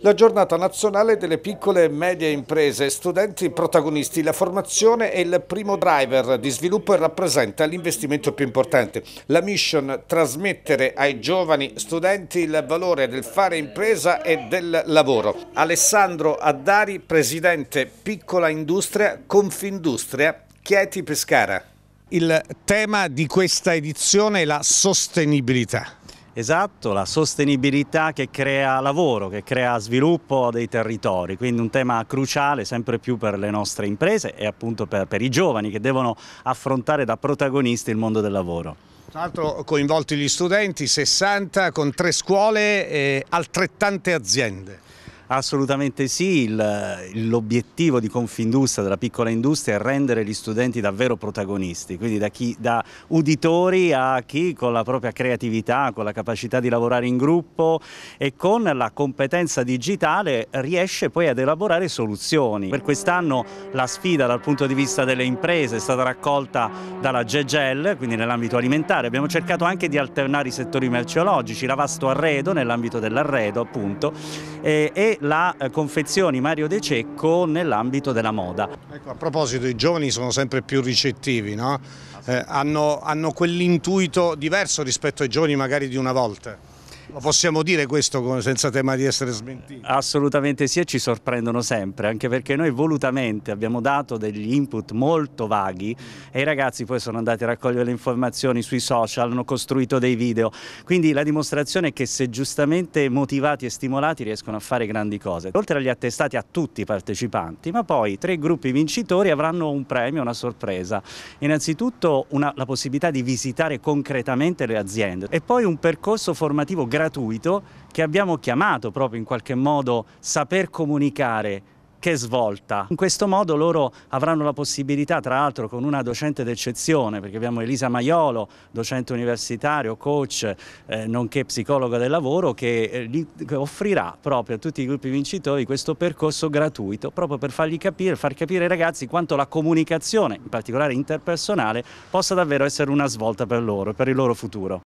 La giornata nazionale delle piccole e medie imprese, studenti protagonisti, la formazione è il primo driver di sviluppo e rappresenta l'investimento più importante. La mission trasmettere ai giovani studenti il valore del fare impresa e del lavoro. Alessandro Addari, presidente Piccola Industria, Confindustria, Chieti Pescara. Il tema di questa edizione è la sostenibilità. Esatto, la sostenibilità che crea lavoro, che crea sviluppo dei territori, quindi un tema cruciale sempre più per le nostre imprese e appunto per, per i giovani che devono affrontare da protagonisti il mondo del lavoro. Tra l'altro coinvolti gli studenti, 60 con tre scuole e altrettante aziende. Assolutamente sì, l'obiettivo di Confindustria, della piccola industria, è rendere gli studenti davvero protagonisti, quindi da, chi, da uditori a chi con la propria creatività, con la capacità di lavorare in gruppo e con la competenza digitale riesce poi ad elaborare soluzioni. Per quest'anno la sfida dal punto di vista delle imprese è stata raccolta dalla GEGEL, quindi nell'ambito alimentare. Abbiamo cercato anche di alternare i settori merceologici, la vasto arredo nell'ambito dell'arredo appunto e, e la eh, confezioni Mario De Cecco nell'ambito della moda. Ecco, a proposito, i giovani sono sempre più ricettivi, no? eh, hanno, hanno quell'intuito diverso rispetto ai giovani magari di una volta. Lo possiamo dire questo senza tema di essere smentiti? Assolutamente sì e ci sorprendono sempre, anche perché noi volutamente abbiamo dato degli input molto vaghi e i ragazzi poi sono andati a raccogliere le informazioni sui social, hanno costruito dei video, quindi la dimostrazione è che se giustamente motivati e stimolati riescono a fare grandi cose. Oltre agli attestati a tutti i partecipanti, ma poi tre gruppi vincitori avranno un premio, una sorpresa. Innanzitutto una, la possibilità di visitare concretamente le aziende e poi un percorso formativo gratuito che abbiamo chiamato proprio in qualche modo saper comunicare che svolta. In questo modo loro avranno la possibilità, tra l'altro con una docente d'eccezione, perché abbiamo Elisa Maiolo, docente universitario, coach, eh, nonché psicologa del lavoro, che, eh, li, che offrirà proprio a tutti i gruppi vincitori questo percorso gratuito, proprio per fargli capire, far capire ai ragazzi quanto la comunicazione, in particolare interpersonale, possa davvero essere una svolta per loro e per il loro futuro.